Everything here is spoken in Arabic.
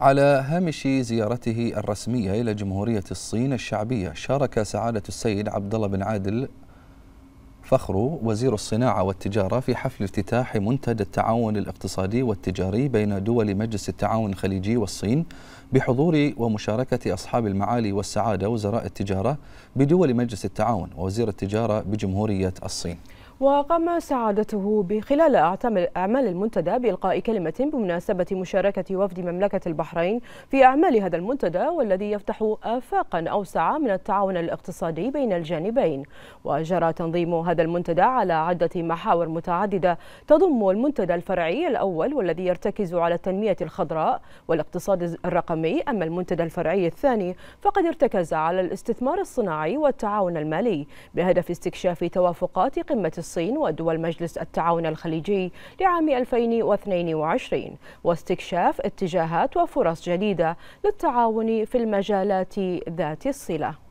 على هامش زيارته الرسمية إلى جمهورية الصين الشعبية شارك سعادة السيد عبد الله بن عادل فخرو وزير الصناعة والتجارة في حفل افتتاح منتدى التعاون الاقتصادي والتجاري بين دول مجلس التعاون الخليجي والصين بحضور ومشاركة أصحاب المعالي والسعادة وزراء التجارة بدول مجلس التعاون ووزير التجارة بجمهورية الصين وقام سعادته خلال أعمال المنتدى بإلقاء كلمة بمناسبة مشاركة وفد مملكة البحرين في أعمال هذا المنتدى والذي يفتح آفاقا أوسع من التعاون الاقتصادي بين الجانبين وجرى تنظيم هذا المنتدى على عدة محاور متعددة تضم المنتدى الفرعي الأول والذي يرتكز على التنمية الخضراء والاقتصاد الرقمي أما المنتدى الفرعي الثاني فقد ارتكز على الاستثمار الصناعي والتعاون المالي بهدف استكشاف توافقات قمة الصين ودول مجلس التعاون الخليجي لعام 2022 واستكشاف اتجاهات وفرص جديدة للتعاون في المجالات ذات الصلة